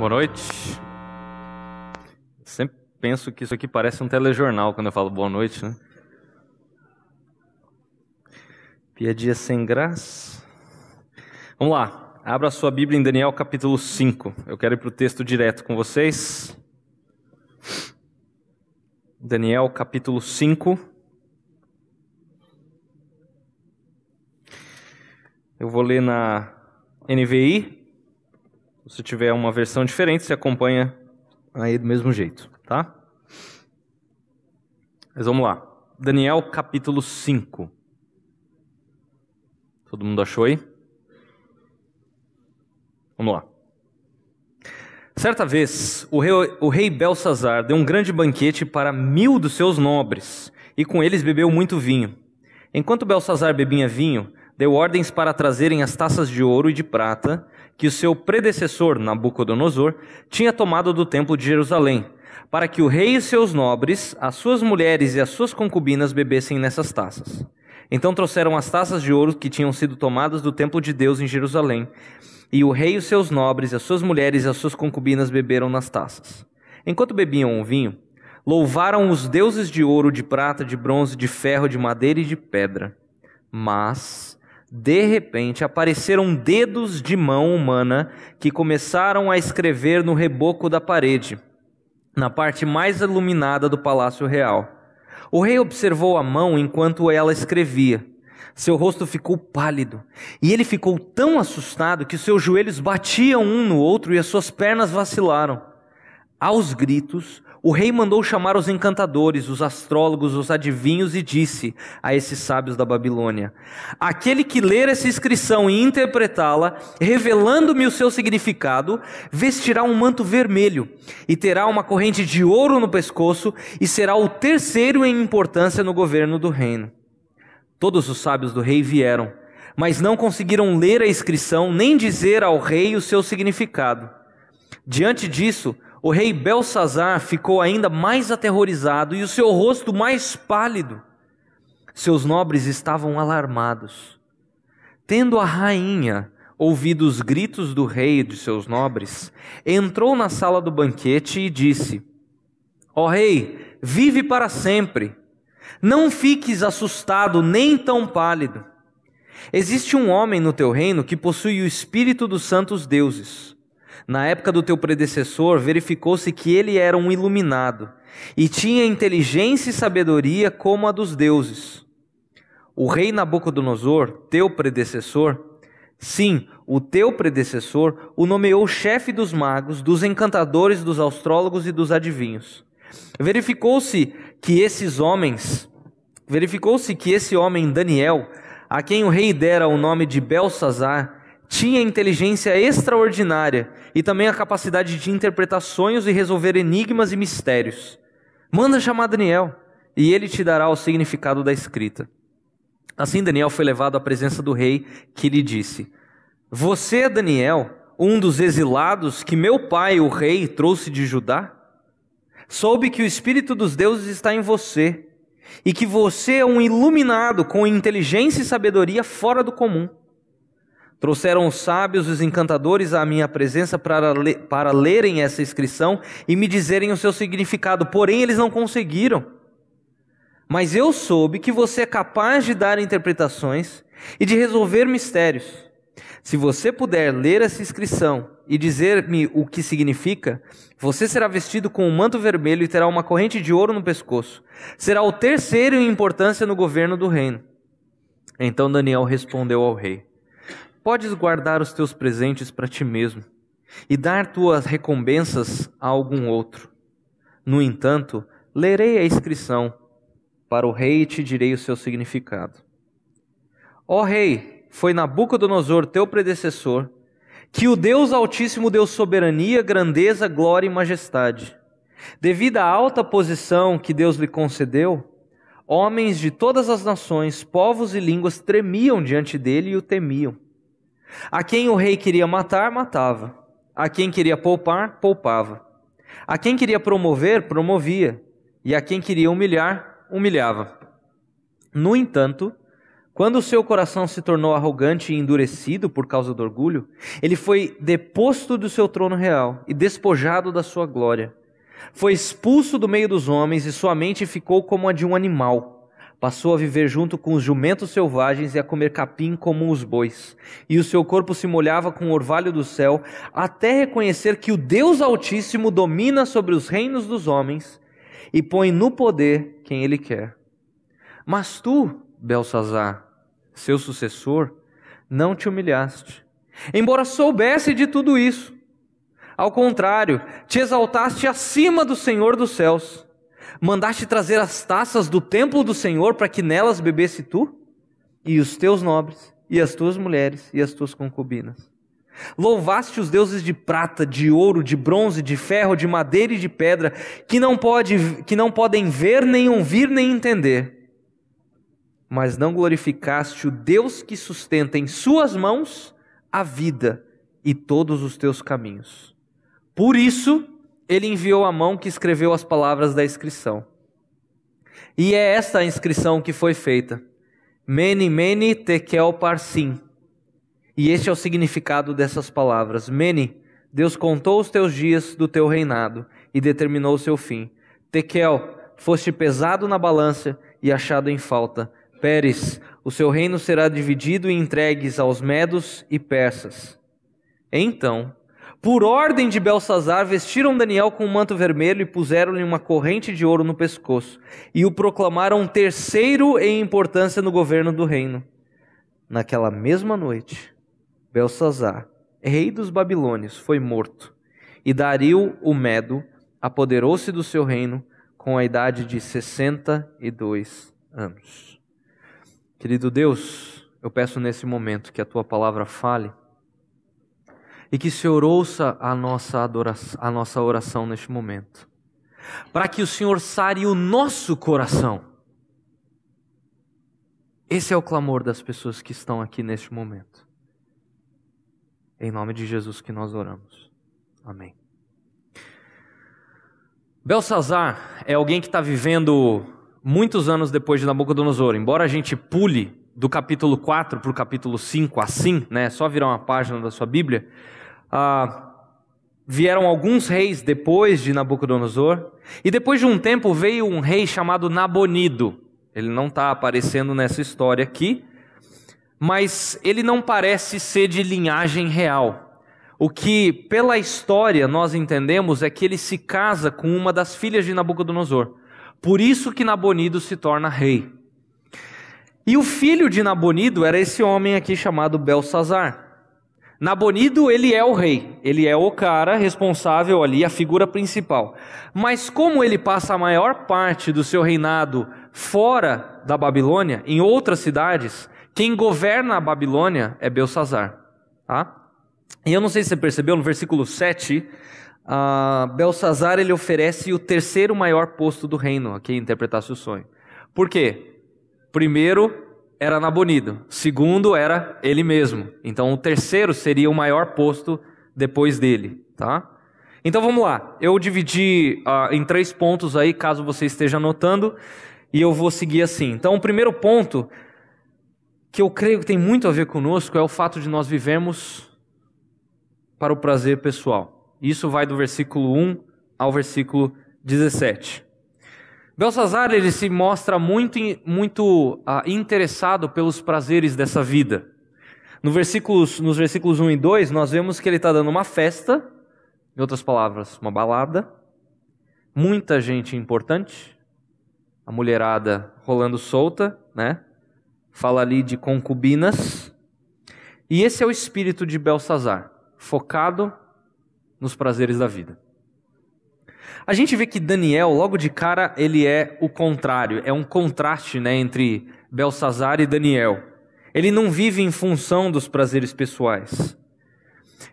boa noite. Sempre penso que isso aqui parece um telejornal quando eu falo boa noite, né? Piadinha sem graça. Vamos lá, abra a sua Bíblia em Daniel capítulo 5. Eu quero ir para o texto direto com vocês. Daniel capítulo 5. Eu vou ler na NVI, se tiver uma versão diferente, você acompanha aí do mesmo jeito, tá? Mas vamos lá. Daniel capítulo 5. Todo mundo achou aí? Vamos lá. Certa vez, o rei, o rei Belsazar deu um grande banquete para mil dos seus nobres, e com eles bebeu muito vinho. Enquanto Belsazar bebia vinho, deu ordens para trazerem as taças de ouro e de prata, que o seu predecessor, Nabucodonosor, tinha tomado do templo de Jerusalém, para que o rei e seus nobres, as suas mulheres e as suas concubinas bebessem nessas taças. Então trouxeram as taças de ouro que tinham sido tomadas do templo de Deus em Jerusalém, e o rei e seus nobres, as suas mulheres e as suas concubinas beberam nas taças. Enquanto bebiam o vinho, louvaram os deuses de ouro, de prata, de bronze, de ferro, de madeira e de pedra. Mas de repente apareceram dedos de mão humana que começaram a escrever no reboco da parede, na parte mais iluminada do palácio real. O rei observou a mão enquanto ela escrevia. Seu rosto ficou pálido, e ele ficou tão assustado que seus joelhos batiam um no outro e as suas pernas vacilaram. Aos gritos, o rei mandou chamar os encantadores, os astrólogos, os adivinhos e disse a esses sábios da Babilônia: Aquele que ler essa inscrição e interpretá-la, revelando-me o seu significado, vestirá um manto vermelho e terá uma corrente de ouro no pescoço e será o terceiro em importância no governo do reino. Todos os sábios do rei vieram, mas não conseguiram ler a inscrição nem dizer ao rei o seu significado. Diante disso, o rei Belsazar ficou ainda mais aterrorizado e o seu rosto mais pálido. Seus nobres estavam alarmados. Tendo a rainha ouvido os gritos do rei e de seus nobres, entrou na sala do banquete e disse: Ó oh, rei, vive para sempre. Não fiques assustado nem tão pálido. Existe um homem no teu reino que possui o espírito dos santos deuses. Na época do teu predecessor, verificou-se que ele era um iluminado e tinha inteligência e sabedoria como a dos deuses. O rei Nabucodonosor, teu predecessor, sim, o teu predecessor, o nomeou chefe dos magos, dos encantadores, dos astrólogos e dos adivinhos. Verificou-se que esses homens, verificou-se que esse homem Daniel, a quem o rei dera o nome de Belsazar, tinha inteligência extraordinária e também a capacidade de interpretar sonhos e resolver enigmas e mistérios. Manda chamar Daniel, e ele te dará o significado da escrita. Assim Daniel foi levado à presença do rei, que lhe disse: Você, é Daniel, um dos exilados que meu pai, o rei, trouxe de Judá? Soube que o espírito dos deuses está em você e que você é um iluminado com inteligência e sabedoria fora do comum. Trouxeram os sábios, os encantadores à minha presença para, le para lerem essa inscrição e me dizerem o seu significado, porém eles não conseguiram. Mas eu soube que você é capaz de dar interpretações e de resolver mistérios. Se você puder ler essa inscrição e dizer-me o que significa, você será vestido com um manto vermelho e terá uma corrente de ouro no pescoço. Será o terceiro em importância no governo do reino. Então Daniel respondeu ao rei podes guardar os teus presentes para ti mesmo e dar tuas recompensas a algum outro. No entanto, lerei a inscrição, para o rei e te direi o seu significado. Ó rei, foi Nabucodonosor, teu predecessor, que o Deus Altíssimo deu soberania, grandeza, glória e majestade. Devido à alta posição que Deus lhe concedeu, homens de todas as nações, povos e línguas tremiam diante dele e o temiam. A quem o rei queria matar, matava. A quem queria poupar, poupava. A quem queria promover, promovia. E a quem queria humilhar, humilhava. No entanto, quando o seu coração se tornou arrogante e endurecido por causa do orgulho, ele foi deposto do seu trono real e despojado da sua glória. Foi expulso do meio dos homens e sua mente ficou como a de um animal Passou a viver junto com os jumentos selvagens e a comer capim como os bois. E o seu corpo se molhava com o orvalho do céu, até reconhecer que o Deus Altíssimo domina sobre os reinos dos homens e põe no poder quem ele quer. Mas tu, Belsazar, seu sucessor, não te humilhaste, embora soubesse de tudo isso. Ao contrário, te exaltaste acima do Senhor dos céus Mandaste trazer as taças do templo do Senhor para que nelas bebesse tu e os teus nobres, e as tuas mulheres e as tuas concubinas. Louvaste os deuses de prata, de ouro, de bronze, de ferro, de madeira e de pedra, que não, pode, que não podem ver, nem ouvir, nem entender. Mas não glorificaste o Deus que sustenta em suas mãos a vida e todos os teus caminhos. Por isso, ele enviou a mão que escreveu as palavras da inscrição. E é esta a inscrição que foi feita: Mene, Mene, Tekel, Parsim. E este é o significado dessas palavras: Mene, Deus contou os teus dias do teu reinado e determinou o seu fim. Tekel, foste pesado na balança e achado em falta. Pérez, o seu reino será dividido e entregues aos medos e persas. Então por ordem de Belsazar, vestiram Daniel com um manto vermelho e puseram-lhe uma corrente de ouro no pescoço, e o proclamaram terceiro em importância no governo do reino. Naquela mesma noite, Belsazar, rei dos Babilônios, foi morto, e Dario, o Medo, apoderou-se do seu reino com a idade de 62 anos. Querido Deus, eu peço nesse momento que a tua palavra fale e que o Senhor ouça a nossa, adoração, a nossa oração neste momento. Para que o Senhor sare o nosso coração. Esse é o clamor das pessoas que estão aqui neste momento. Em nome de Jesus que nós oramos. Amém. Belsazar é alguém que está vivendo muitos anos depois de Nabucodonosor. Embora a gente pule do capítulo 4 para o capítulo 5 assim, né? É só virar uma página da sua Bíblia ah, vieram alguns reis depois de Nabucodonosor, e depois de um tempo veio um rei chamado Nabonido. Ele não está aparecendo nessa história aqui, mas ele não parece ser de linhagem real. O que, pela história, nós entendemos é que ele se casa com uma das filhas de Nabucodonosor. Por isso que Nabonido se torna rei. E o filho de Nabonido era esse homem aqui chamado Belsazar. Nabonido, ele é o rei, ele é o cara responsável ali, a figura principal. Mas como ele passa a maior parte do seu reinado fora da Babilônia, em outras cidades, quem governa a Babilônia é Belsazar. Tá? E eu não sei se você percebeu, no versículo 7, uh, Belsazar ele oferece o terceiro maior posto do reino, aqui interpretasse o sonho. Por quê? Primeiro, era Nabonido, segundo era ele mesmo. Então o terceiro seria o maior posto depois dele, tá? Então vamos lá. Eu dividi uh, em três pontos aí, caso você esteja anotando, e eu vou seguir assim. Então o primeiro ponto que eu creio que tem muito a ver conosco é o fato de nós vivemos para o prazer pessoal. Isso vai do versículo 1 ao versículo 17. Belsazar ele se mostra muito, muito ah, interessado pelos prazeres dessa vida. No versículos, nos versículos 1 e 2, nós vemos que ele está dando uma festa, em outras palavras, uma balada, muita gente importante, a mulherada rolando solta, né? Fala ali de concubinas. E esse é o espírito de Belsazar, focado nos prazeres da vida. A gente vê que Daniel, logo de cara, ele é o contrário, é um contraste né, entre Belsazar e Daniel. Ele não vive em função dos prazeres pessoais.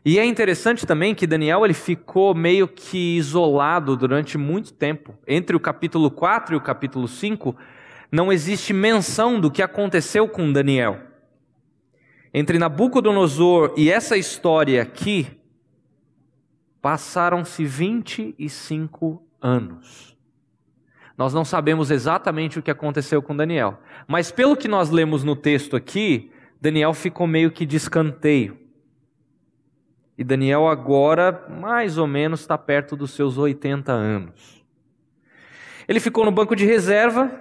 E é interessante também que Daniel ele ficou meio que isolado durante muito tempo. Entre o capítulo 4 e o capítulo 5, não existe menção do que aconteceu com Daniel. Entre Nabucodonosor e essa história aqui, Passaram-se 25 anos. Nós não sabemos exatamente o que aconteceu com Daniel, mas pelo que nós lemos no texto aqui, Daniel ficou meio que de escanteio. E Daniel agora, mais ou menos, está perto dos seus 80 anos. Ele ficou no banco de reserva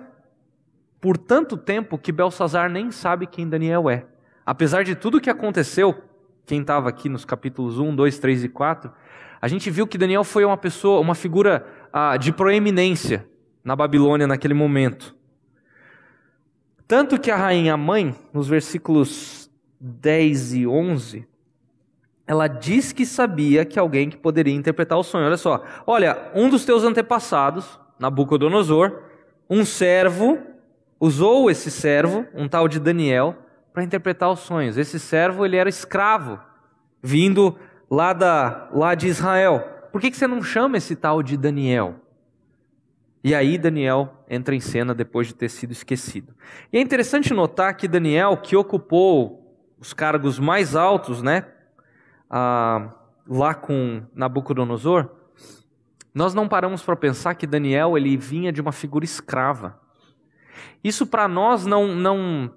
por tanto tempo que Belsazar nem sabe quem Daniel é. Apesar de tudo o que aconteceu, quem estava aqui nos capítulos 1, 2, 3 e 4, a gente viu que Daniel foi uma pessoa, uma figura ah, de proeminência na Babilônia naquele momento. Tanto que a rainha mãe, nos versículos 10 e 11, ela diz que sabia que alguém que poderia interpretar o sonho. Olha só, olha, um dos teus antepassados, Nabucodonosor, um servo, usou esse servo, um tal de Daniel, para interpretar os sonhos. Esse servo, ele era escravo, vindo lá, da, lá de Israel. Por que, que você não chama esse tal de Daniel? E aí Daniel entra em cena depois de ter sido esquecido. E é interessante notar que Daniel, que ocupou os cargos mais altos, né, ah, lá com Nabucodonosor, nós não paramos para pensar que Daniel ele vinha de uma figura escrava. Isso para nós não, não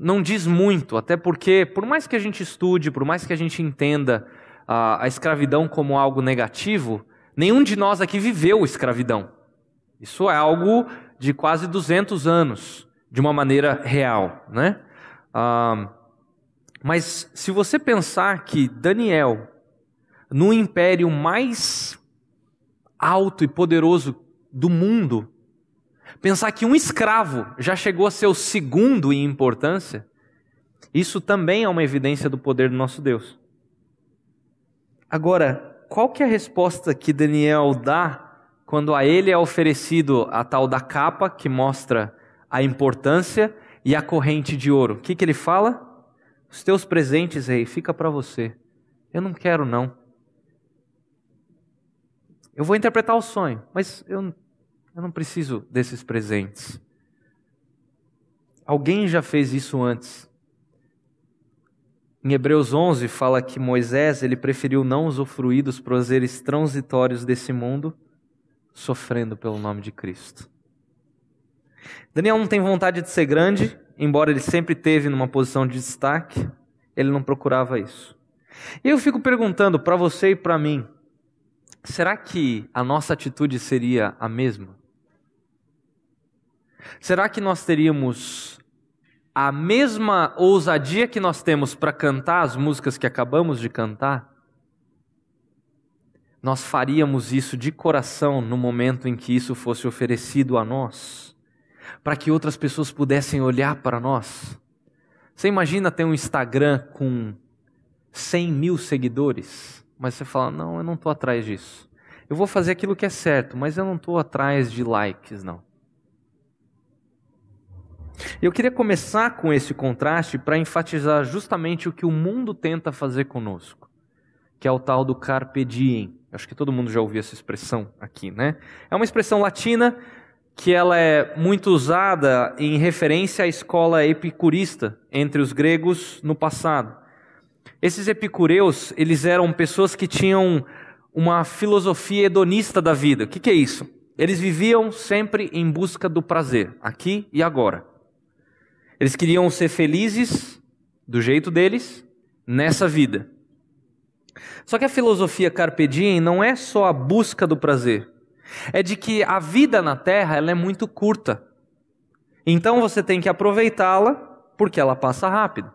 não diz muito, até porque por mais que a gente estude, por mais que a gente entenda a, a escravidão como algo negativo, nenhum de nós aqui viveu escravidão. Isso é algo de quase 200 anos, de uma maneira real, né? Ah, mas se você pensar que Daniel, no império mais alto e poderoso do mundo, pensar que um escravo já chegou a ser o segundo em importância, isso também é uma evidência do poder do nosso Deus. Agora, qual que é a resposta que Daniel dá quando a ele é oferecido a tal da capa que mostra a importância e a corrente de ouro? O que, que ele fala? Os teus presentes, rei, fica para você. Eu não quero, não. Eu vou interpretar o sonho, mas eu, eu não preciso desses presentes. Alguém já fez isso antes. Em Hebreus 11 fala que Moisés ele preferiu não usufruir dos prazeres transitórios desse mundo, sofrendo pelo nome de Cristo. Daniel não tem vontade de ser grande, embora ele sempre teve numa posição de destaque, ele não procurava isso. E eu fico perguntando para você e para mim, será que a nossa atitude seria a mesma? Será que nós teríamos a mesma ousadia que nós temos para cantar as músicas que acabamos de cantar, nós faríamos isso de coração no momento em que isso fosse oferecido a nós, para que outras pessoas pudessem olhar para nós. Você imagina ter um Instagram com 100 mil seguidores, mas você fala: não, eu não estou atrás disso. Eu vou fazer aquilo que é certo, mas eu não estou atrás de likes, não. Eu queria começar com esse contraste para enfatizar justamente o que o mundo tenta fazer conosco, que é o tal do carpe diem. acho que todo mundo já ouviu essa expressão aqui, né? É uma expressão latina que ela é muito usada em referência à escola epicurista entre os gregos no passado. Esses epicureus, eles eram pessoas que tinham uma filosofia hedonista da vida. O que, que é isso? Eles viviam sempre em busca do prazer, aqui e agora. Eles queriam ser felizes do jeito deles nessa vida. Só que a filosofia carpe diem não é só a busca do prazer. É de que a vida na Terra ela é muito curta. Então você tem que aproveitá-la porque ela passa rápido.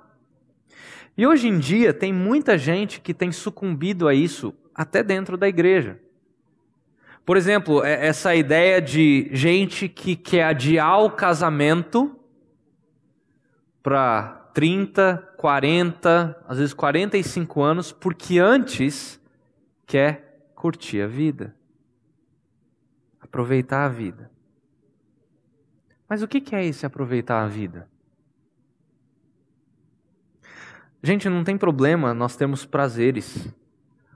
E hoje em dia tem muita gente que tem sucumbido a isso até dentro da igreja. Por exemplo, é, essa ideia de gente que quer adiar o casamento para 30, 40, às vezes 45 anos, porque antes quer curtir a vida, aproveitar a vida. Mas o que é esse aproveitar a vida? Gente, não tem problema nós temos prazeres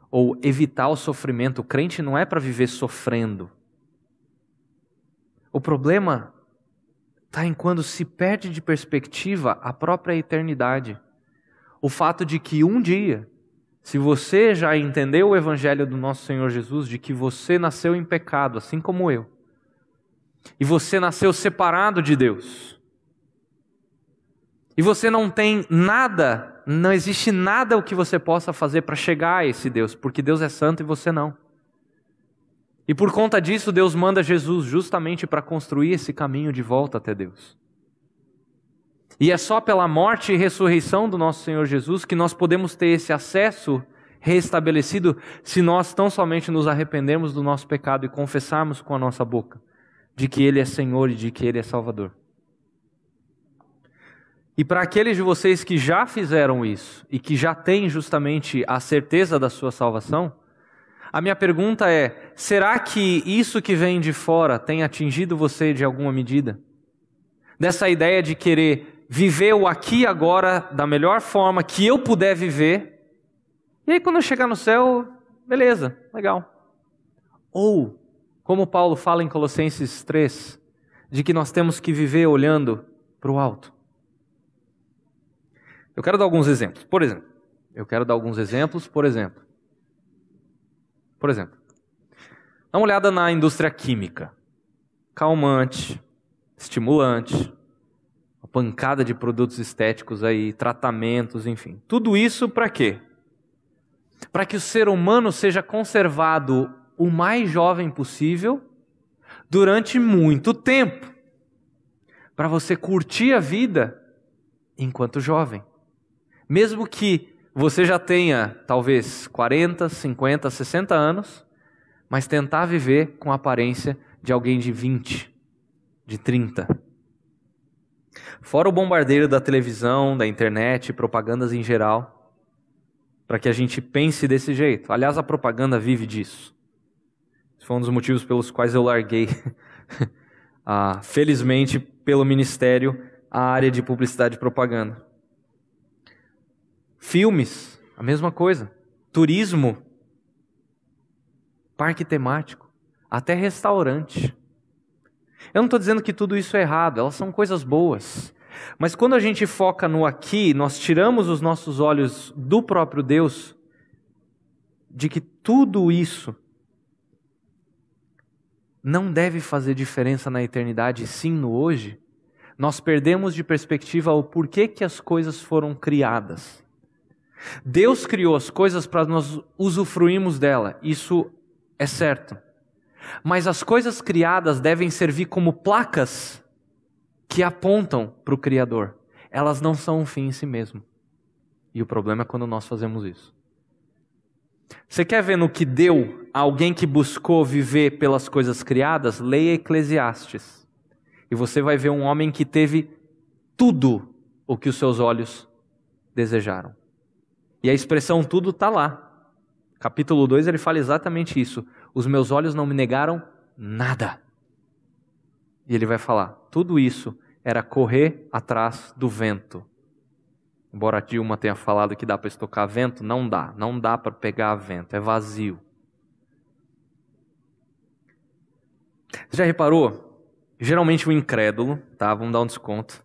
ou evitar o sofrimento. O crente não é para viver sofrendo. O problema está em quando se perde de perspectiva a própria eternidade. O fato de que um dia, se você já entendeu o evangelho do nosso Senhor Jesus, de que você nasceu em pecado, assim como eu, e você nasceu separado de Deus, e você não tem nada, não existe nada o que você possa fazer para chegar a esse Deus, porque Deus é santo e você não. E por conta disso, Deus manda Jesus justamente para construir esse caminho de volta até Deus. E é só pela morte e ressurreição do nosso Senhor Jesus que nós podemos ter esse acesso restabelecido se nós tão somente nos arrependermos do nosso pecado e confessarmos com a nossa boca de que Ele é Senhor e de que Ele é Salvador. E para aqueles de vocês que já fizeram isso e que já têm justamente a certeza da sua salvação, a minha pergunta é: Será que isso que vem de fora tem atingido você de alguma medida? Dessa ideia de querer viver o aqui e agora da melhor forma que eu puder viver, e aí quando eu chegar no céu, beleza, legal. Ou, como Paulo fala em Colossenses 3, de que nós temos que viver olhando para o alto. Eu quero dar alguns exemplos. Por exemplo, eu quero dar alguns exemplos, por exemplo. Por exemplo, Dá uma olhada na indústria química. Calmante, estimulante, uma pancada de produtos estéticos aí, tratamentos, enfim. Tudo isso para quê? Para que o ser humano seja conservado o mais jovem possível durante muito tempo. Para você curtir a vida enquanto jovem. Mesmo que você já tenha talvez 40, 50, 60 anos, mas tentar viver com a aparência de alguém de 20, de 30. Fora o bombardeio da televisão, da internet, propagandas em geral, para que a gente pense desse jeito. Aliás, a propaganda vive disso. Esse foi um dos motivos pelos quais eu larguei, ah, felizmente, pelo ministério, a área de publicidade e propaganda. Filmes, a mesma coisa. Turismo, parque temático, até restaurante. Eu não estou dizendo que tudo isso é errado, elas são coisas boas. Mas quando a gente foca no aqui, nós tiramos os nossos olhos do próprio Deus, de que tudo isso não deve fazer diferença na eternidade, sim no hoje, nós perdemos de perspectiva o porquê que as coisas foram criadas. Deus criou as coisas para nós usufruirmos dela. Isso é certo. Mas as coisas criadas devem servir como placas que apontam para o Criador. Elas não são um fim em si mesmo. E o problema é quando nós fazemos isso. Você quer ver no que deu a alguém que buscou viver pelas coisas criadas? Leia Eclesiastes. E você vai ver um homem que teve tudo o que os seus olhos desejaram. E a expressão tudo está lá capítulo 2, ele fala exatamente isso. Os meus olhos não me negaram nada. E ele vai falar: tudo isso era correr atrás do vento. Embora Dilma tenha falado que dá para estocar vento, não dá. Não dá para pegar vento, é vazio. Você já reparou? Geralmente o incrédulo, tá? Vamos dar um desconto.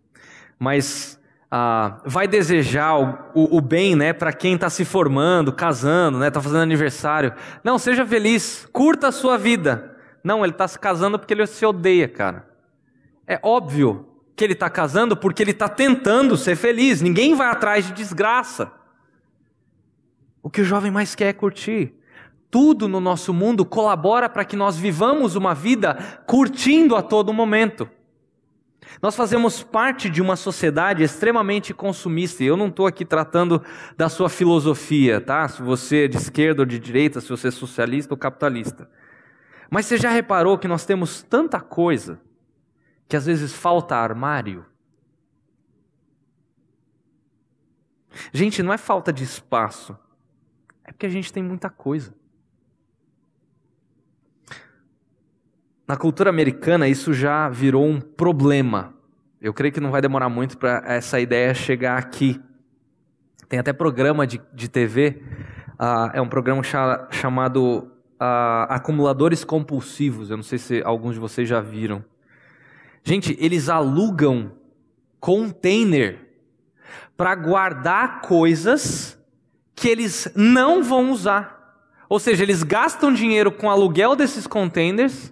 Mas ah, vai desejar o, o, o bem né, para quem está se formando, casando, está né, tá fazendo aniversário. Não, seja feliz, curta a sua vida. Não, ele está se casando porque ele se odeia, cara. É óbvio que ele está casando porque ele está tentando ser feliz. Ninguém vai atrás de desgraça. O que o jovem mais quer é curtir. Tudo no nosso mundo colabora para que nós vivamos uma vida curtindo a todo momento. Nós fazemos parte de uma sociedade extremamente consumista, e eu não estou aqui tratando da sua filosofia, tá? Se você é de esquerda ou de direita, se você é socialista ou capitalista. Mas você já reparou que nós temos tanta coisa que às vezes falta armário? Gente, não é falta de espaço, é porque a gente tem muita coisa. Na cultura americana, isso já virou um problema. Eu creio que não vai demorar muito para essa ideia chegar aqui. Tem até programa de, de TV, uh, ah, é um programa cha, chamado uh, Acumuladores Compulsivos. Eu não sei se alguns de vocês já viram. Gente, eles alugam container para guardar coisas que eles não vão usar. Ou seja, eles gastam dinheiro com o aluguel desses containers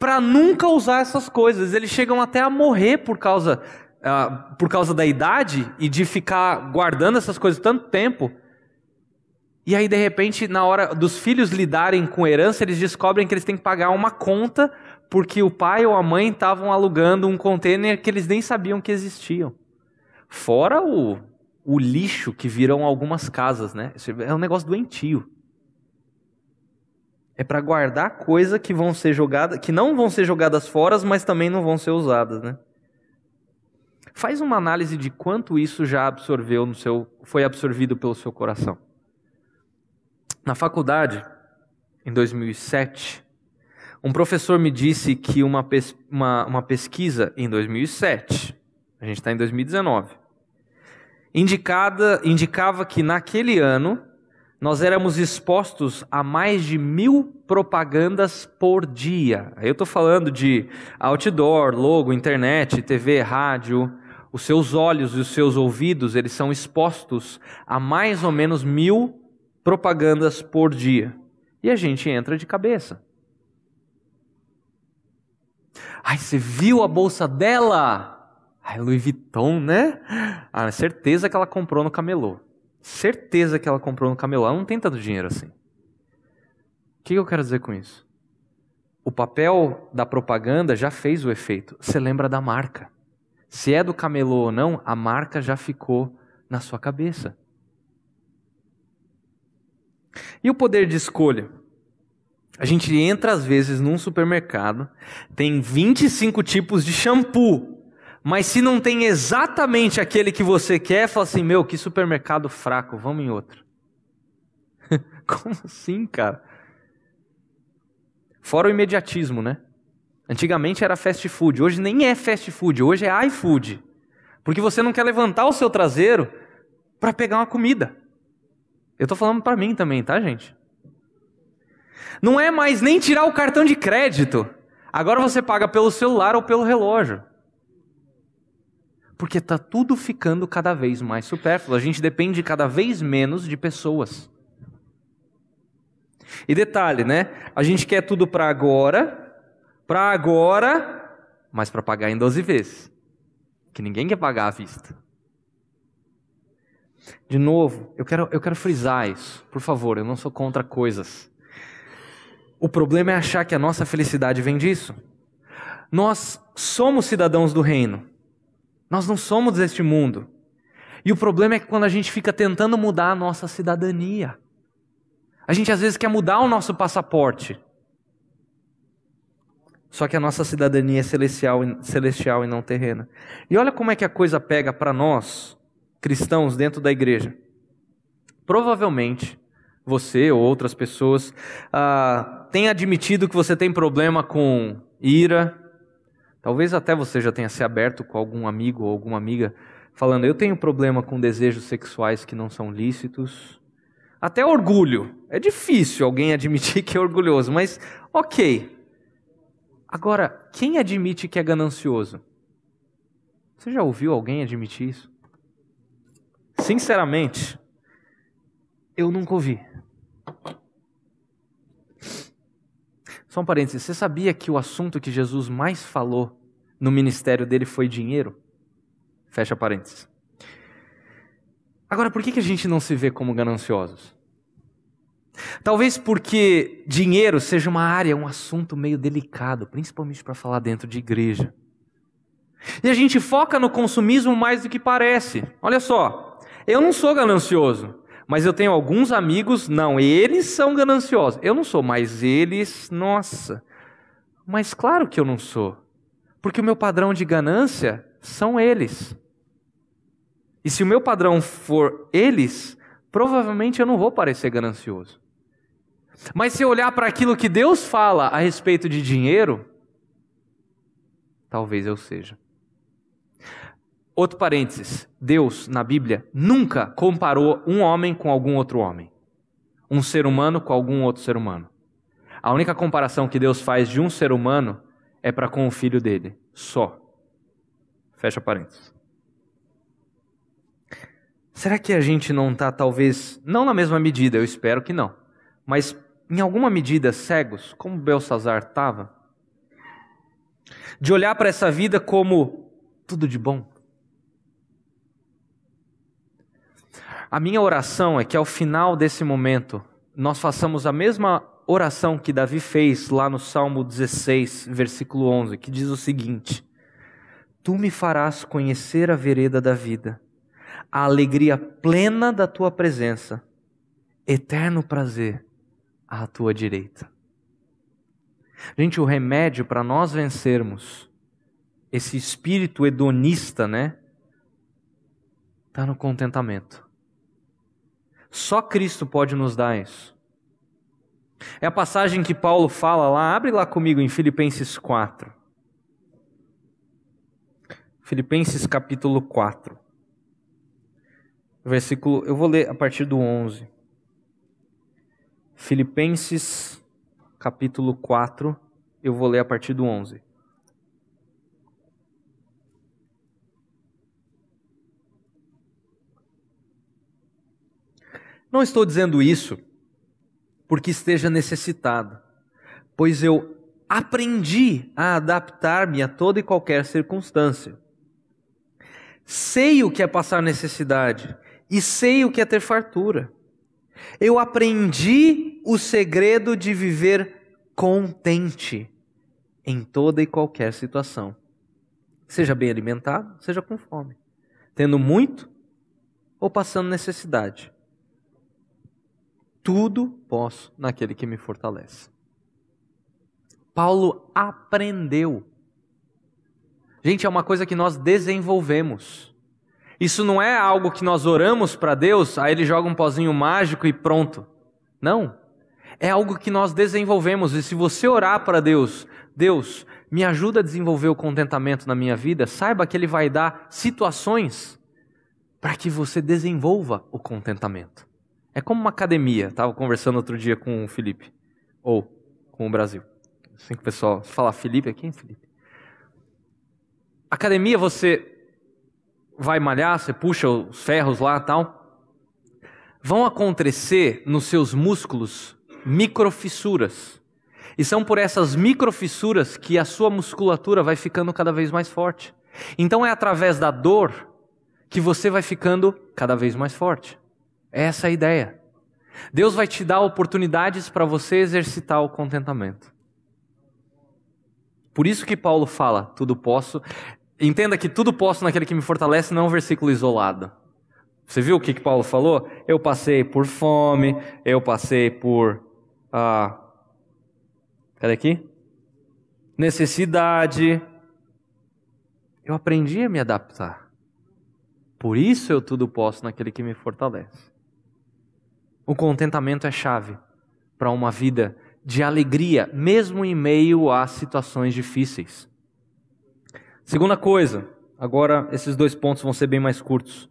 para nunca usar essas coisas. Eles chegam até a morrer por causa, uh, por causa da idade e de ficar guardando essas coisas tanto tempo. E aí, de repente, na hora dos filhos lidarem com herança, eles descobrem que eles têm que pagar uma conta porque o pai ou a mãe estavam alugando um container que eles nem sabiam que existiam. Fora o, o lixo que viram algumas casas, né? É um negócio doentio. É para guardar coisa que vão ser jogadas, que não vão ser jogadas fora, mas também não vão ser usadas, né? Faz uma análise de quanto isso já absorveu no seu, foi absorvido pelo seu coração. Na faculdade, em 2007, um professor me disse que uma, pes uma, uma pesquisa em 2007, a gente está em 2019, indicada, indicava que naquele ano nós éramos expostos a mais de mil propagandas por dia. Eu estou falando de outdoor, logo, internet, TV, rádio. Os seus olhos e os seus ouvidos, eles são expostos a mais ou menos mil propagandas por dia. E a gente entra de cabeça. Ai, você viu a bolsa dela? Ai, Louis Vuitton, né? Ah, certeza que ela comprou no camelô certeza que ela comprou no camelô. Ela não tem tanto dinheiro assim. O que eu quero dizer com isso? O papel da propaganda já fez o efeito. Você lembra da marca. Se é do camelô ou não, a marca já ficou na sua cabeça. E o poder de escolha? A gente entra às vezes num supermercado, tem 25 tipos de shampoo. Mas se não tem exatamente aquele que você quer, fala assim: meu, que supermercado fraco, vamos em outro. Como assim, cara? Fora o imediatismo, né? Antigamente era fast food, hoje nem é fast food, hoje é iFood. Porque você não quer levantar o seu traseiro para pegar uma comida. Eu tô falando para mim também, tá, gente? Não é mais nem tirar o cartão de crédito. Agora você paga pelo celular ou pelo relógio. Porque está tudo ficando cada vez mais supérfluo. A gente depende cada vez menos de pessoas. E detalhe, né? A gente quer tudo para agora, para agora, mas para pagar em 12 vezes. Que ninguém quer pagar à vista. De novo, eu quero, eu quero frisar isso. Por favor, eu não sou contra coisas. O problema é achar que a nossa felicidade vem disso. Nós somos cidadãos do reino. Nós não somos deste mundo. E o problema é que quando a gente fica tentando mudar a nossa cidadania, a gente às vezes quer mudar o nosso passaporte. Só que a nossa cidadania é celestial, celestial e não terrena. E olha como é que a coisa pega para nós, cristãos, dentro da igreja. Provavelmente, você ou outras pessoas ah, tem admitido que você tem problema com ira, Talvez até você já tenha se aberto com algum amigo ou alguma amiga falando: "Eu tenho problema com desejos sexuais que não são lícitos". Até orgulho. É difícil alguém admitir que é orgulhoso, mas OK. Agora, quem admite que é ganancioso? Você já ouviu alguém admitir isso? Sinceramente, eu nunca ouvi. Só um parênteses, você sabia que o assunto que Jesus mais falou no ministério dele foi dinheiro? Fecha parênteses. Agora, por que, que a gente não se vê como gananciosos? Talvez porque dinheiro seja uma área, um assunto meio delicado, principalmente para falar dentro de igreja. E a gente foca no consumismo mais do que parece. Olha só, eu não sou ganancioso. Mas eu tenho alguns amigos, não, eles são gananciosos. Eu não sou, mas eles, nossa. Mas claro que eu não sou. Porque o meu padrão de ganância são eles. E se o meu padrão for eles, provavelmente eu não vou parecer ganancioso. Mas se eu olhar para aquilo que Deus fala a respeito de dinheiro, talvez eu seja. Outro parênteses: Deus, na Bíblia, nunca comparou um homem com algum outro homem, um ser humano com algum outro ser humano. A única comparação que Deus faz de um ser humano é para com o filho dele, só. Fecha parênteses. Será que a gente não está, talvez, não na mesma medida, eu espero que não, mas em alguma medida cegos, como Belsazar estava? De olhar para essa vida como tudo de bom? A minha oração é que ao final desse momento nós façamos a mesma oração que Davi fez lá no Salmo 16, versículo 11, que diz o seguinte: Tu me farás conhecer a vereda da vida, a alegria plena da tua presença, eterno prazer à tua direita. Gente, o remédio para nós vencermos esse espírito hedonista, né? Está no contentamento. Só Cristo pode nos dar isso. É a passagem que Paulo fala lá, abre lá comigo em Filipenses 4. Filipenses capítulo 4. Versículo, eu vou ler a partir do 11. Filipenses capítulo 4, eu vou ler a partir do 11. Não estou dizendo isso porque esteja necessitado, pois eu aprendi a adaptar-me a toda e qualquer circunstância. Sei o que é passar necessidade e sei o que é ter fartura. Eu aprendi o segredo de viver contente em toda e qualquer situação. Seja bem alimentado, seja com fome, tendo muito ou passando necessidade. Tudo posso naquele que me fortalece. Paulo aprendeu. Gente, é uma coisa que nós desenvolvemos. Isso não é algo que nós oramos para Deus, aí ele joga um pozinho mágico e pronto. Não. É algo que nós desenvolvemos. E se você orar para Deus, Deus, me ajuda a desenvolver o contentamento na minha vida, saiba que Ele vai dar situações para que você desenvolva o contentamento. É como uma academia. Tava conversando outro dia com o Felipe. Ou com o Brasil. Assim que o pessoal fala Felipe aqui, é Felipe. Academia, você vai malhar, você puxa os ferros lá e tal. Vão acontecer nos seus músculos microfissuras. E são por essas microfissuras que a sua musculatura vai ficando cada vez mais forte. Então é através da dor que você vai ficando cada vez mais forte. Essa é a ideia. Deus vai te dar oportunidades para você exercitar o contentamento. Por isso que Paulo fala: tudo posso. Entenda que tudo posso naquele que me fortalece não é um versículo isolado. Você viu o que, que Paulo falou? Eu passei por fome, eu passei por. Ah, cadê aqui? Necessidade. Eu aprendi a me adaptar. Por isso eu tudo posso naquele que me fortalece. O contentamento é chave para uma vida de alegria, mesmo em meio a situações difíceis. Segunda coisa, agora esses dois pontos vão ser bem mais curtos.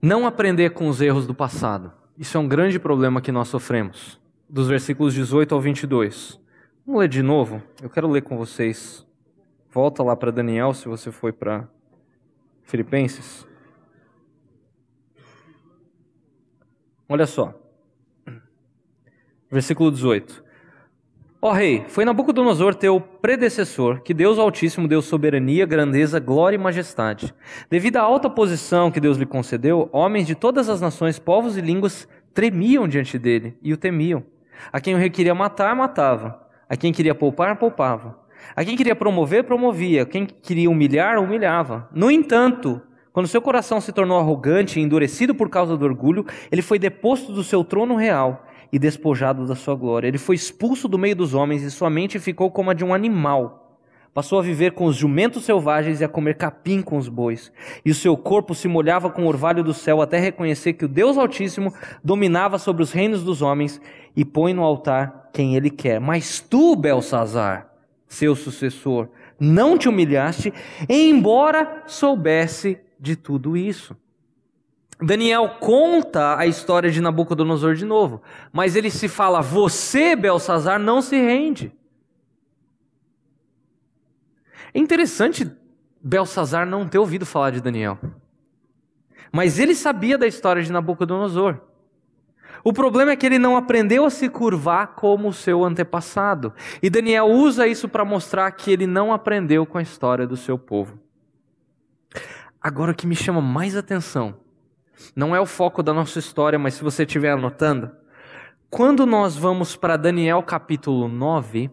Não aprender com os erros do passado. Isso é um grande problema que nós sofremos. Dos versículos 18 ao 22. Vamos ler de novo? Eu quero ler com vocês. Volta lá para Daniel, se você foi para Filipenses. Olha só. Versículo 18. Ó rei, foi Nabucodonosor teu predecessor que Deus Altíssimo deu soberania, grandeza, glória e majestade. Devido à alta posição que Deus lhe concedeu, homens de todas as nações, povos e línguas tremiam diante dele e o temiam. A quem o queria matar, matava. A quem queria poupar, poupava. A quem queria promover, promovia. Quem queria humilhar, humilhava. No entanto, quando seu coração se tornou arrogante e endurecido por causa do orgulho, ele foi deposto do seu trono real e despojado da sua glória. Ele foi expulso do meio dos homens e sua mente ficou como a de um animal. Passou a viver com os jumentos selvagens e a comer capim com os bois. E o seu corpo se molhava com o orvalho do céu até reconhecer que o Deus Altíssimo dominava sobre os reinos dos homens e põe no altar quem ele quer. Mas tu, Belsazar, seu sucessor, não te humilhaste, embora soubesse de tudo isso. Daniel conta a história de Nabucodonosor de novo, mas ele se fala: Você, Belsazar, não se rende. É interessante Belsazar não ter ouvido falar de Daniel, mas ele sabia da história de Nabucodonosor. O problema é que ele não aprendeu a se curvar como o seu antepassado. E Daniel usa isso para mostrar que ele não aprendeu com a história do seu povo. Agora, o que me chama mais atenção não é o foco da nossa história, mas se você estiver anotando, quando nós vamos para Daniel capítulo 9,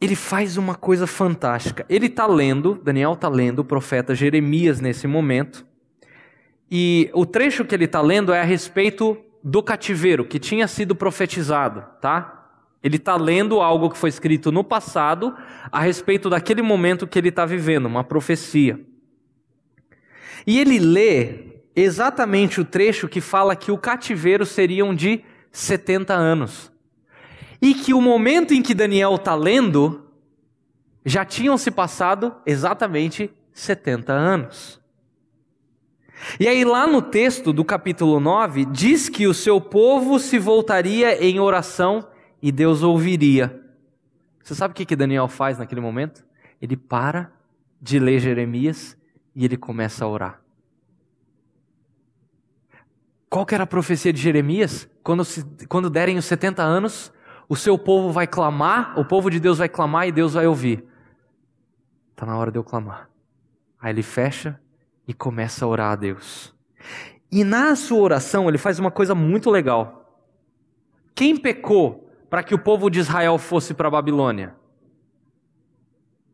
ele faz uma coisa fantástica. Ele está lendo, Daniel está lendo o profeta Jeremias nesse momento, e o trecho que ele está lendo é a respeito do cativeiro que tinha sido profetizado, tá? Ele está lendo algo que foi escrito no passado a respeito daquele momento que ele está vivendo, uma profecia. E ele lê exatamente o trecho que fala que o cativeiro seriam de 70 anos. E que o momento em que Daniel está lendo, já tinham se passado exatamente 70 anos. E aí, lá no texto do capítulo 9, diz que o seu povo se voltaria em oração e Deus ouviria. Você sabe o que, que Daniel faz naquele momento? Ele para de ler Jeremias e ele começa a orar. Qual que era a profecia de Jeremias? Quando, se, quando derem os 70 anos, o seu povo vai clamar, o povo de Deus vai clamar e Deus vai ouvir. Está na hora de eu clamar. Aí ele fecha e começa a orar a Deus. E na sua oração ele faz uma coisa muito legal. Quem pecou para que o povo de Israel fosse para a Babilônia?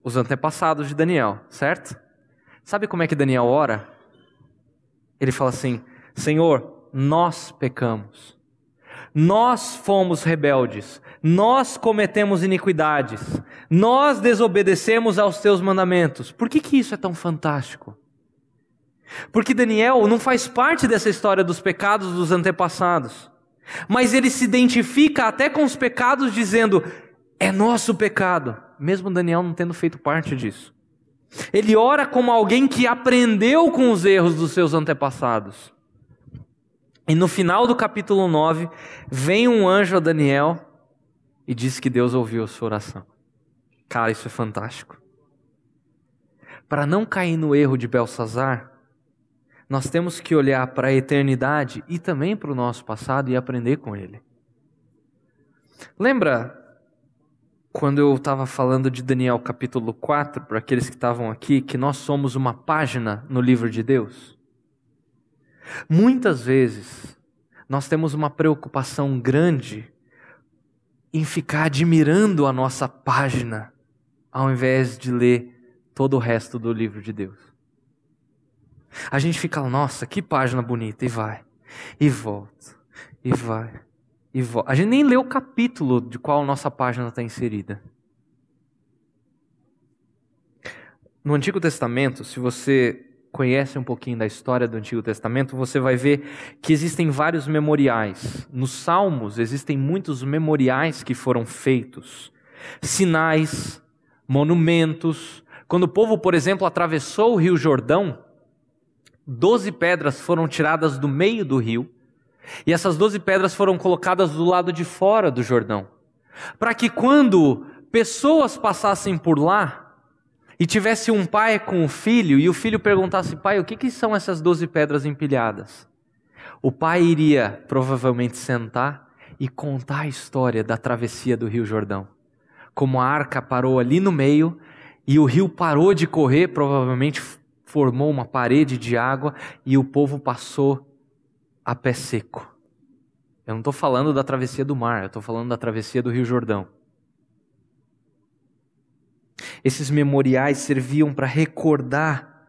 Os antepassados de Daniel, certo? Sabe como é que Daniel ora? Ele fala assim: Senhor, nós pecamos, nós fomos rebeldes, nós cometemos iniquidades, nós desobedecemos aos teus mandamentos. Por que, que isso é tão fantástico? Porque Daniel não faz parte dessa história dos pecados dos antepassados. Mas ele se identifica até com os pecados, dizendo: é nosso pecado, mesmo Daniel não tendo feito parte disso. Ele ora como alguém que aprendeu com os erros dos seus antepassados. E no final do capítulo 9, vem um anjo a Daniel e diz que Deus ouviu a sua oração. Cara, isso é fantástico. Para não cair no erro de Belsazar, nós temos que olhar para a eternidade e também para o nosso passado e aprender com ele. Lembra quando eu estava falando de Daniel capítulo 4, para aqueles que estavam aqui, que nós somos uma página no livro de Deus? Muitas vezes nós temos uma preocupação grande em ficar admirando a nossa página, ao invés de ler todo o resto do livro de Deus. A gente fica, nossa, que página bonita, e vai, e volta, e vai, e volta. A gente nem lê o capítulo de qual nossa página está inserida. No Antigo Testamento, se você conhece um pouquinho da história do Antigo Testamento, você vai ver que existem vários memoriais. Nos Salmos existem muitos memoriais que foram feitos, sinais, monumentos. Quando o povo, por exemplo, atravessou o Rio Jordão, doze pedras foram tiradas do meio do rio, e essas doze pedras foram colocadas do lado de fora do Jordão, para que quando pessoas passassem por lá, e tivesse um pai com o filho, e o filho perguntasse, pai, o que, que são essas doze pedras empilhadas? O pai iria provavelmente sentar e contar a história da travessia do Rio Jordão. Como a arca parou ali no meio e o rio parou de correr, provavelmente formou uma parede de água e o povo passou a pé seco. Eu não estou falando da travessia do mar, eu estou falando da travessia do Rio Jordão. Esses memoriais serviam para recordar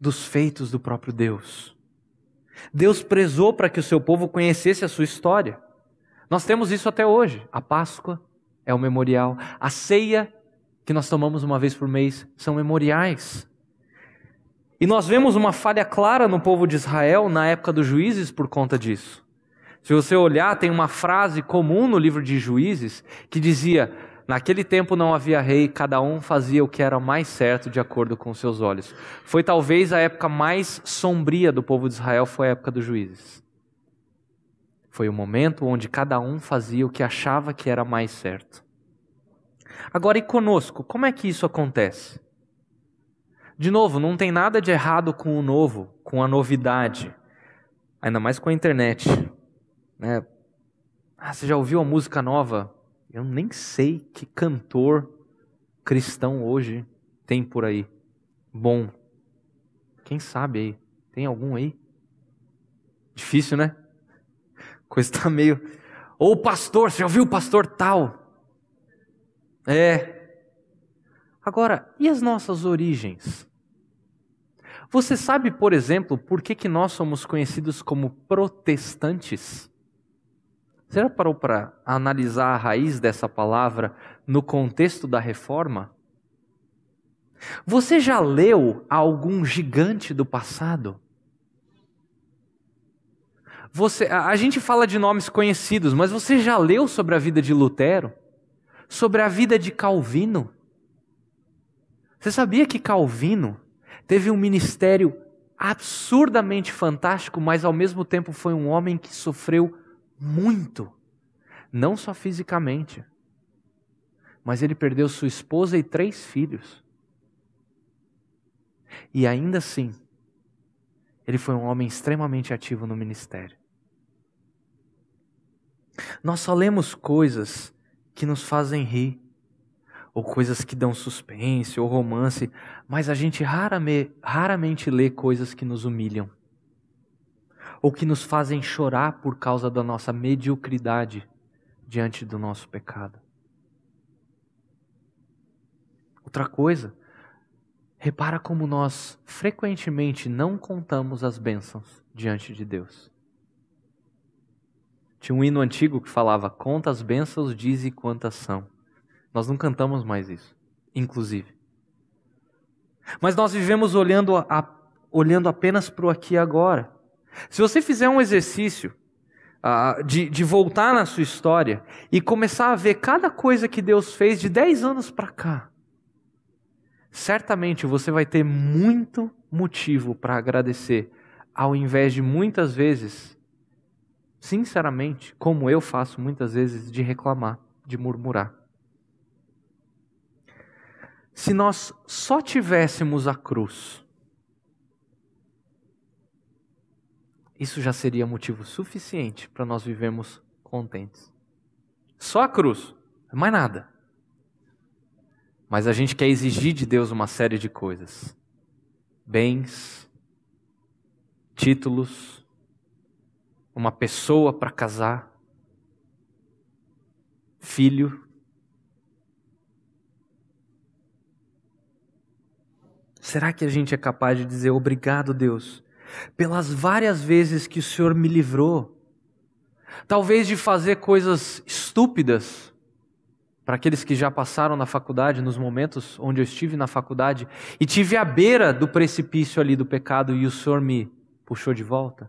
dos feitos do próprio Deus. Deus prezou para que o seu povo conhecesse a sua história. Nós temos isso até hoje. A Páscoa é o memorial, a ceia que nós tomamos uma vez por mês são memoriais. E nós vemos uma falha clara no povo de Israel na época dos juízes por conta disso. Se você olhar, tem uma frase comum no livro de Juízes que dizia: Naquele tempo não havia rei, cada um fazia o que era mais certo de acordo com seus olhos. Foi talvez a época mais sombria do povo de Israel, foi a época dos juízes. Foi o momento onde cada um fazia o que achava que era mais certo. Agora, e conosco, como é que isso acontece? De novo, não tem nada de errado com o novo, com a novidade. Ainda mais com a internet. Né? Ah, você já ouviu a música nova? Eu nem sei que cantor cristão hoje tem por aí. Bom. Quem sabe aí? Tem algum aí? Difícil, né? Coisa tá meio. Ou pastor, você já ouviu o pastor tal? É. Agora, e as nossas origens? Você sabe, por exemplo, por que, que nós somos conhecidos como protestantes? Você já parou para analisar a raiz dessa palavra no contexto da reforma? Você já leu algum gigante do passado? Você, a, a gente fala de nomes conhecidos, mas você já leu sobre a vida de Lutero? Sobre a vida de Calvino? Você sabia que Calvino teve um ministério absurdamente fantástico, mas ao mesmo tempo foi um homem que sofreu muito, não só fisicamente, mas ele perdeu sua esposa e três filhos. E ainda assim, ele foi um homem extremamente ativo no ministério. Nós só lemos coisas que nos fazem rir, ou coisas que dão suspense, ou romance, mas a gente rarame, raramente lê coisas que nos humilham, ou que nos fazem chorar por causa da nossa mediocridade diante do nosso pecado. Outra coisa, repara como nós frequentemente não contamos as bênçãos diante de Deus. Tinha um hino antigo que falava: Conta as bênçãos, dize quantas são. Nós não cantamos mais isso, inclusive. Mas nós vivemos olhando, a, olhando apenas para o aqui e agora. Se você fizer um exercício uh, de, de voltar na sua história e começar a ver cada coisa que Deus fez de 10 anos para cá, certamente você vai ter muito motivo para agradecer, ao invés de muitas vezes, sinceramente, como eu faço muitas vezes, de reclamar, de murmurar se nós só tivéssemos a cruz, isso já seria motivo suficiente para nós vivermos contentes. Só a cruz, mais nada. Mas a gente quer exigir de Deus uma série de coisas: bens, títulos, uma pessoa para casar, filho, Será que a gente é capaz de dizer obrigado, Deus, pelas várias vezes que o Senhor me livrou? Talvez de fazer coisas estúpidas. Para aqueles que já passaram na faculdade, nos momentos onde eu estive na faculdade e tive à beira do precipício ali do pecado e o Senhor me puxou de volta.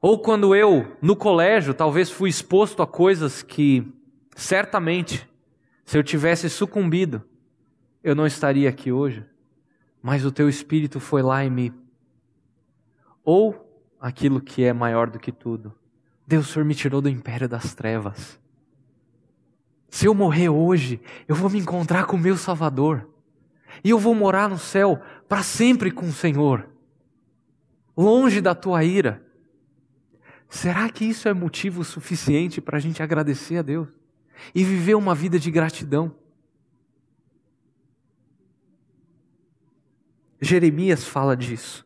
Ou quando eu, no colégio, talvez fui exposto a coisas que certamente, se eu tivesse sucumbido, eu não estaria aqui hoje, mas o teu espírito foi lá em mim. Ou aquilo que é maior do que tudo. Deus, o Senhor me tirou do império das trevas. Se eu morrer hoje, eu vou me encontrar com o meu Salvador. E eu vou morar no céu para sempre com o Senhor, longe da tua ira. Será que isso é motivo suficiente para a gente agradecer a Deus e viver uma vida de gratidão? Jeremias fala disso.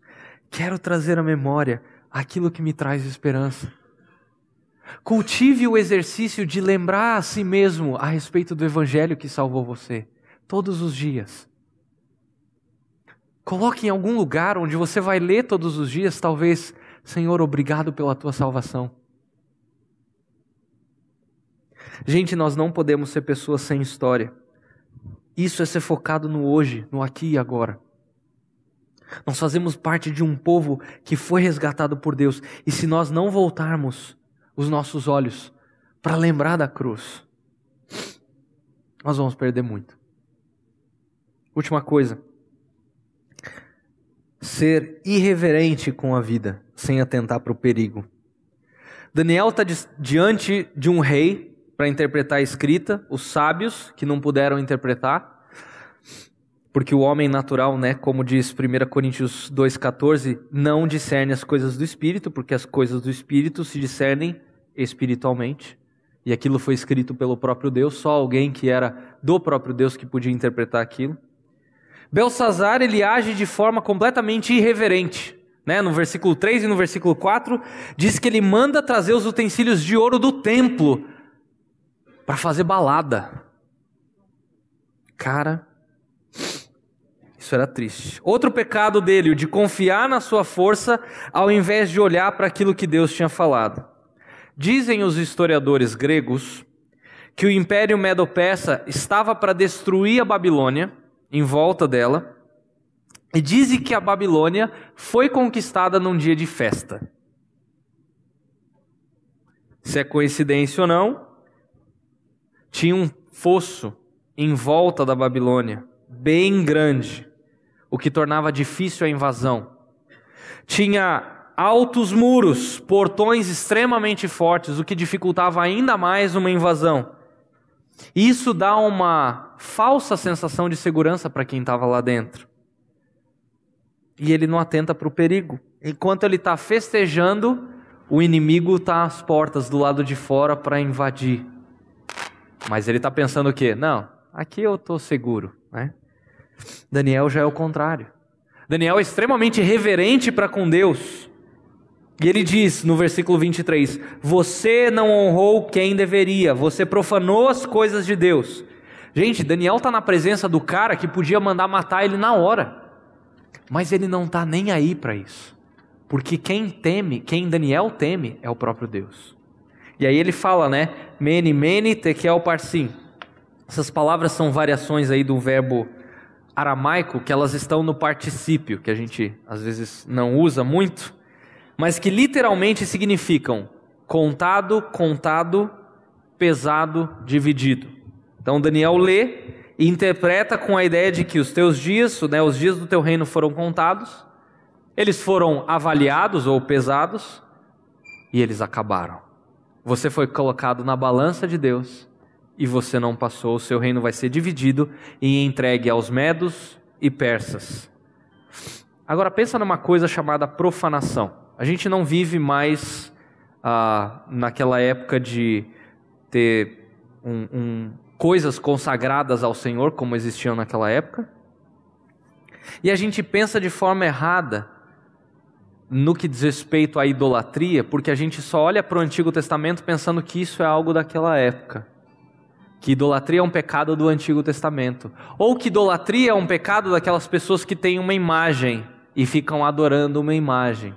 Quero trazer à memória aquilo que me traz esperança. Cultive o exercício de lembrar a si mesmo a respeito do evangelho que salvou você, todos os dias. Coloque em algum lugar onde você vai ler todos os dias, talvez, Senhor, obrigado pela tua salvação. Gente, nós não podemos ser pessoas sem história. Isso é ser focado no hoje, no aqui e agora. Nós fazemos parte de um povo que foi resgatado por Deus, e se nós não voltarmos os nossos olhos para lembrar da cruz, nós vamos perder muito. Última coisa. Ser irreverente com a vida, sem atentar para o perigo. Daniel está diante de um rei para interpretar a escrita, os sábios que não puderam interpretar. Porque o homem natural, né, como diz 1 Coríntios 2,14, não discerne as coisas do espírito, porque as coisas do espírito se discernem espiritualmente. E aquilo foi escrito pelo próprio Deus, só alguém que era do próprio Deus que podia interpretar aquilo. Belsazar ele age de forma completamente irreverente. Né? No versículo 3 e no versículo 4, diz que ele manda trazer os utensílios de ouro do templo para fazer balada. Cara, isso era triste. Outro pecado dele, o de confiar na sua força ao invés de olhar para aquilo que Deus tinha falado. Dizem os historiadores gregos que o Império Medo-Persa estava para destruir a Babilônia, em volta dela, e dizem que a Babilônia foi conquistada num dia de festa. Se é coincidência ou não, tinha um fosso em volta da Babilônia, bem grande o que tornava difícil a invasão. Tinha altos muros, portões extremamente fortes, o que dificultava ainda mais uma invasão. Isso dá uma falsa sensação de segurança para quem estava lá dentro. E ele não atenta para o perigo. Enquanto ele está festejando, o inimigo está às portas do lado de fora para invadir. Mas ele está pensando o quê? Não, aqui eu estou seguro, né? Daniel já é o contrário. Daniel é extremamente reverente para com Deus. E ele diz no versículo 23: Você não honrou quem deveria, você profanou as coisas de Deus. Gente, Daniel está na presença do cara que podia mandar matar ele na hora, mas ele não está nem aí para isso, porque quem teme, quem Daniel teme, é o próprio Deus. E aí ele fala, né? Mene, mene, tekel, parsim. Essas palavras são variações aí do verbo aramaico que elas estão no particípio, que a gente às vezes não usa muito, mas que literalmente significam contado, contado, pesado, dividido. Então Daniel lê e interpreta com a ideia de que os teus dias, né, os dias do teu reino foram contados, eles foram avaliados ou pesados e eles acabaram. Você foi colocado na balança de Deus e você não passou, o seu reino vai ser dividido e entregue aos medos e persas. Agora pensa numa coisa chamada profanação. A gente não vive mais ah, naquela época de ter um, um, coisas consagradas ao Senhor como existiam naquela época. E a gente pensa de forma errada no que diz respeito à idolatria, porque a gente só olha para o Antigo Testamento pensando que isso é algo daquela época que idolatria é um pecado do Antigo Testamento, ou que idolatria é um pecado daquelas pessoas que têm uma imagem e ficam adorando uma imagem.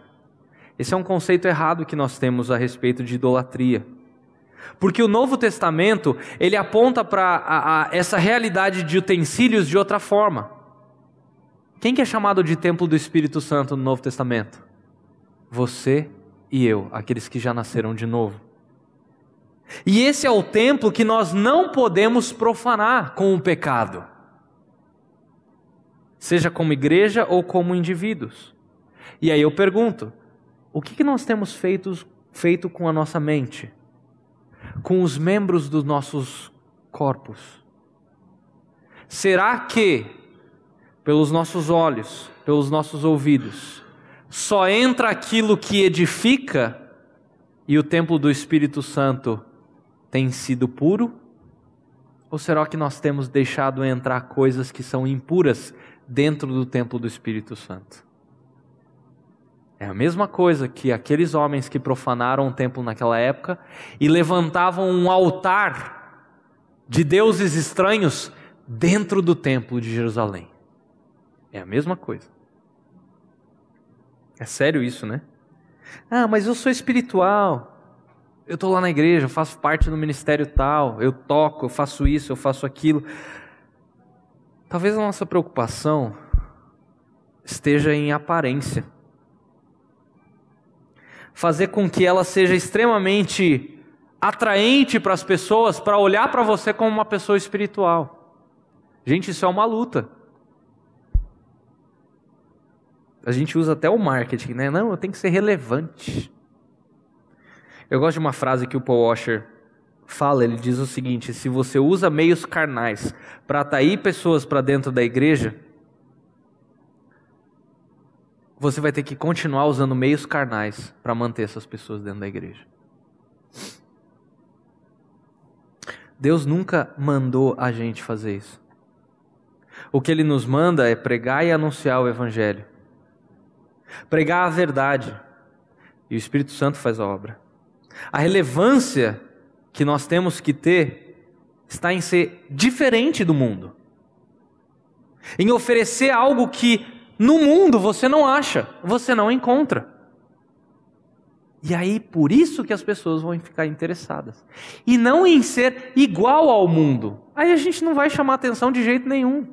Esse é um conceito errado que nós temos a respeito de idolatria. Porque o Novo Testamento, ele aponta para essa realidade de utensílios de outra forma. Quem que é chamado de templo do Espírito Santo no Novo Testamento? Você e eu, aqueles que já nasceram de novo. E esse é o templo que nós não podemos profanar com o pecado, seja como igreja ou como indivíduos. E aí eu pergunto: o que, nós temos feito, feito com a nossa mente, com os membros dos nossos corpos? Será que, pelos nossos olhos, pelos nossos ouvidos, só entra aquilo que edifica e o templo do Espírito Santo tem sido puro? Ou será que nós temos deixado entrar coisas que são impuras dentro do templo do Espírito Santo? É a mesma coisa que aqueles homens que profanaram o templo naquela época e levantavam um altar de deuses estranhos dentro do templo de Jerusalém. É a mesma coisa. É sério isso, né? Ah, mas eu sou espiritual eu estou lá na igreja, eu faço parte do ministério tal, eu toco, eu faço isso, eu faço aquilo. Talvez a nossa preocupação esteja em aparência. Fazer com que ela seja extremamente atraente para as pessoas, para olhar para você como uma pessoa espiritual. Gente, isso é uma luta. A gente usa até o marketing, né? Não, eu tenho que ser relevante. Eu gosto de uma frase que o Paul Washer fala, ele diz o seguinte: se você usa meios carnais para atrair pessoas para dentro da igreja, você vai ter que continuar usando meios carnais para manter essas pessoas dentro da igreja. Deus nunca mandou a gente fazer isso. O que ele nos manda é pregar e anunciar o evangelho. Pregar a verdade. E o Espírito Santo faz a obra. A relevância que nós temos que ter está em ser diferente do mundo, em oferecer algo que no mundo você não acha, você não encontra. E aí, por isso que as pessoas vão ficar interessadas. E não em ser igual ao mundo. Aí a gente não vai chamar atenção de jeito nenhum.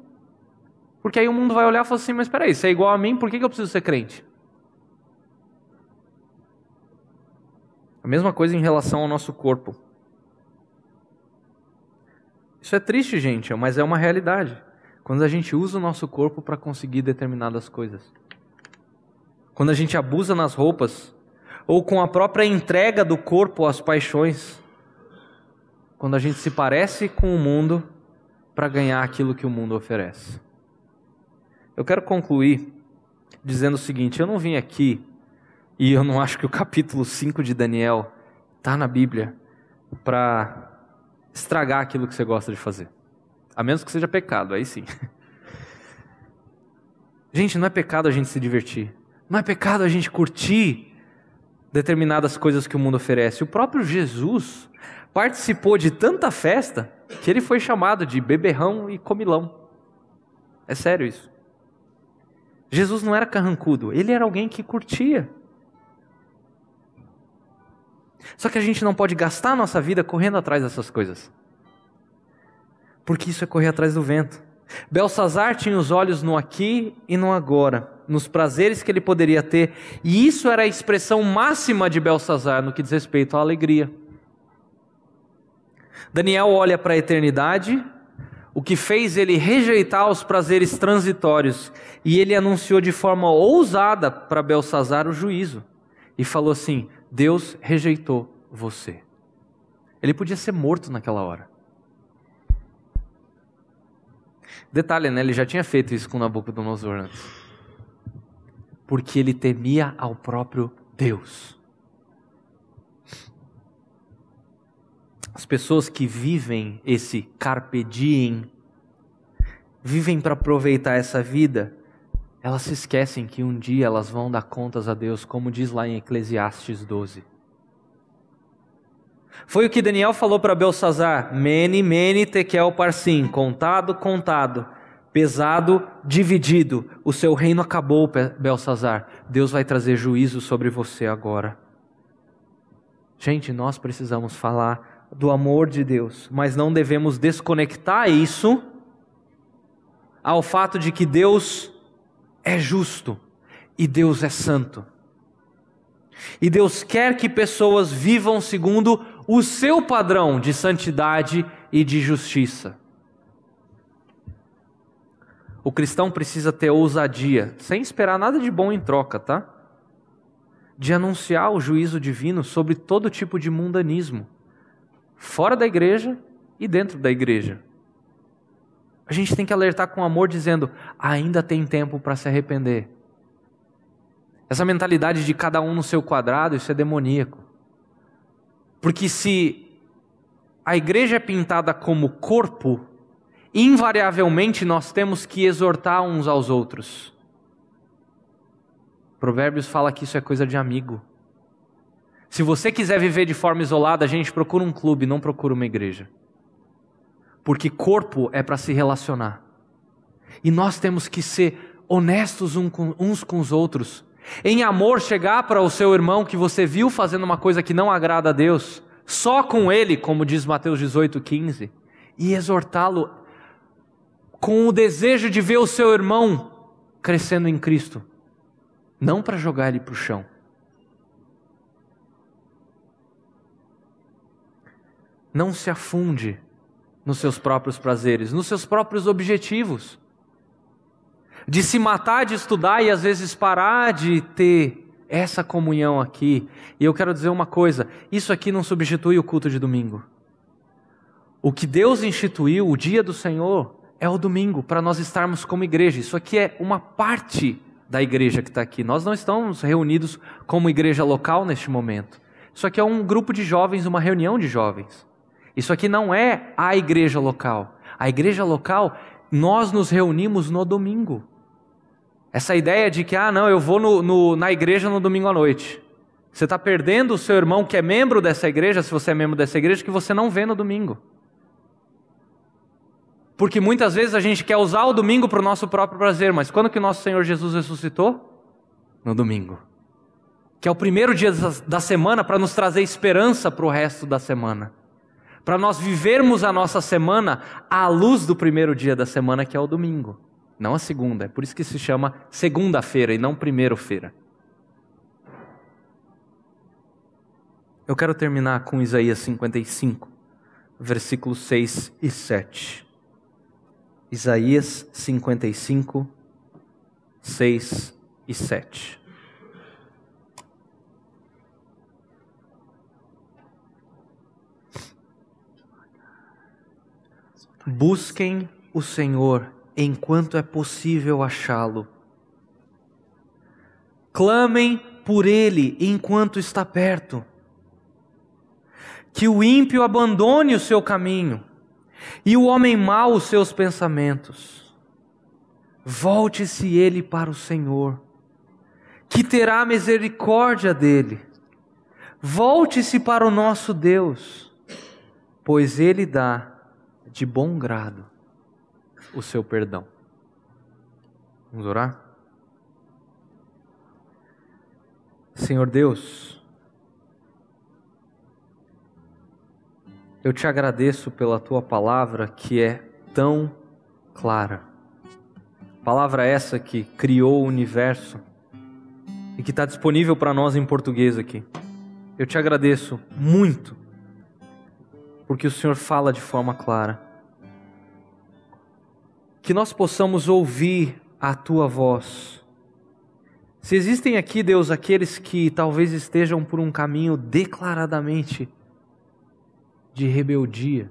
Porque aí o mundo vai olhar e falar assim: mas peraí, você é igual a mim, por que eu preciso ser crente? A mesma coisa em relação ao nosso corpo. Isso é triste, gente, mas é uma realidade. Quando a gente usa o nosso corpo para conseguir determinadas coisas. Quando a gente abusa nas roupas, ou com a própria entrega do corpo às paixões. Quando a gente se parece com o mundo para ganhar aquilo que o mundo oferece. Eu quero concluir dizendo o seguinte: eu não vim aqui e eu não acho que o capítulo 5 de Daniel está na Bíblia para estragar aquilo que você gosta de fazer. A menos que seja pecado, aí sim. Gente, não é pecado a gente se divertir. Não é pecado a gente curtir determinadas coisas que o mundo oferece. O próprio Jesus participou de tanta festa que ele foi chamado de beberrão e comilão. É sério isso. Jesus não era carrancudo, ele era alguém que curtia. Só que a gente não pode gastar a nossa vida correndo atrás dessas coisas. Porque isso é correr atrás do vento. Belsazar tinha os olhos no aqui e no agora, nos prazeres que ele poderia ter, e isso era a expressão máxima de Belsazar no que diz respeito à alegria. Daniel olha para a eternidade, o que fez ele rejeitar os prazeres transitórios, e ele anunciou de forma ousada para Belsazar o juízo, e falou assim: Deus rejeitou você. Ele podia ser morto naquela hora. Detalhe, né? Ele já tinha feito isso com Nabucodonosor antes. Porque ele temia ao próprio Deus. As pessoas que vivem esse carpe diem, vivem para aproveitar essa vida, elas se esquecem que um dia elas vão dar contas a Deus, como diz lá em Eclesiastes 12. Foi o que Daniel falou para Belsazar: Mene, mene, tekel, parsim, contado, contado, pesado, dividido. O seu reino acabou, Belsazar. Deus vai trazer juízo sobre você agora. Gente, nós precisamos falar do amor de Deus, mas não devemos desconectar isso ao fato de que Deus é justo e Deus é santo. E Deus quer que pessoas vivam segundo o seu padrão de santidade e de justiça. O cristão precisa ter ousadia, sem esperar nada de bom em troca, tá? De anunciar o juízo divino sobre todo tipo de mundanismo, fora da igreja e dentro da igreja. A gente tem que alertar com amor, dizendo: ainda tem tempo para se arrepender. Essa mentalidade de cada um no seu quadrado, isso é demoníaco. Porque se a igreja é pintada como corpo, invariavelmente nós temos que exortar uns aos outros. Provérbios fala que isso é coisa de amigo. Se você quiser viver de forma isolada, a gente procura um clube, não procura uma igreja porque corpo é para se relacionar. E nós temos que ser honestos uns com os outros. Em amor, chegar para o seu irmão que você viu fazendo uma coisa que não agrada a Deus, só com ele, como diz Mateus 18, 15, e exortá-lo com o desejo de ver o seu irmão crescendo em Cristo, não para jogar ele para o chão. Não se afunde nos seus próprios prazeres, nos seus próprios objetivos. De se matar de estudar e às vezes parar de ter essa comunhão aqui. E eu quero dizer uma coisa: isso aqui não substitui o culto de domingo. O que Deus instituiu, o dia do Senhor, é o domingo, para nós estarmos como igreja. Isso aqui é uma parte da igreja que está aqui. Nós não estamos reunidos como igreja local neste momento. Isso aqui é um grupo de jovens, uma reunião de jovens. Isso aqui não é a igreja local. A igreja local, nós nos reunimos no domingo. Essa ideia de que, ah, não, eu vou no, no, na igreja no domingo à noite. Você está perdendo o seu irmão que é membro dessa igreja, se você é membro dessa igreja, que você não vê no domingo. Porque muitas vezes a gente quer usar o domingo para o nosso próprio prazer, mas quando que nosso Senhor Jesus ressuscitou? No domingo. Que é o primeiro dia da semana para nos trazer esperança para o resto da semana para nós vivermos a nossa semana à luz do primeiro dia da semana, que é o domingo, não a segunda. É por isso que se chama segunda-feira e não primeiro-feira. Eu quero terminar com Isaías 55, versículos 6 e 7. Isaías 55, 6 e 7. Busquem o Senhor enquanto é possível achá-lo. Clamem por ele enquanto está perto. Que o ímpio abandone o seu caminho e o homem mau os seus pensamentos. Volte-se ele para o Senhor, que terá misericórdia dele. Volte-se para o nosso Deus, pois ele dá de bom grado o seu perdão. Vamos orar? Senhor Deus, eu te agradeço pela tua palavra que é tão clara. Palavra essa que criou o universo e que está disponível para nós em português aqui. Eu te agradeço muito porque o Senhor fala de forma clara. Que nós possamos ouvir a tua voz. Se existem aqui, Deus, aqueles que talvez estejam por um caminho declaradamente de rebeldia,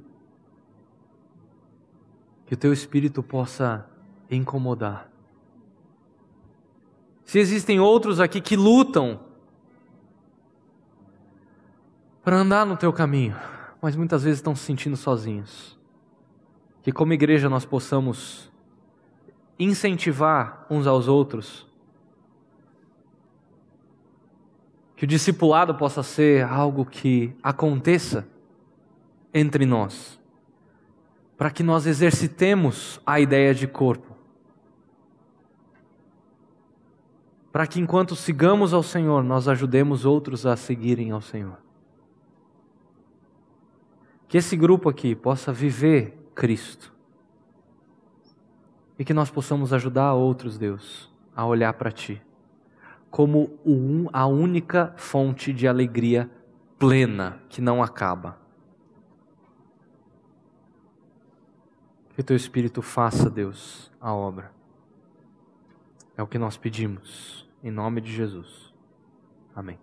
que o teu espírito possa incomodar. Se existem outros aqui que lutam para andar no teu caminho, mas muitas vezes estão se sentindo sozinhos. Que como igreja nós possamos incentivar uns aos outros. Que o discipulado possa ser algo que aconteça entre nós, para que nós exercitemos a ideia de corpo. Para que enquanto sigamos ao Senhor, nós ajudemos outros a seguirem ao Senhor. Que esse grupo aqui possa viver Cristo. E que nós possamos ajudar outros, Deus, a olhar para Ti como a única fonte de alegria plena que não acaba. Que Teu Espírito faça, Deus, a obra. É o que nós pedimos, em nome de Jesus. Amém.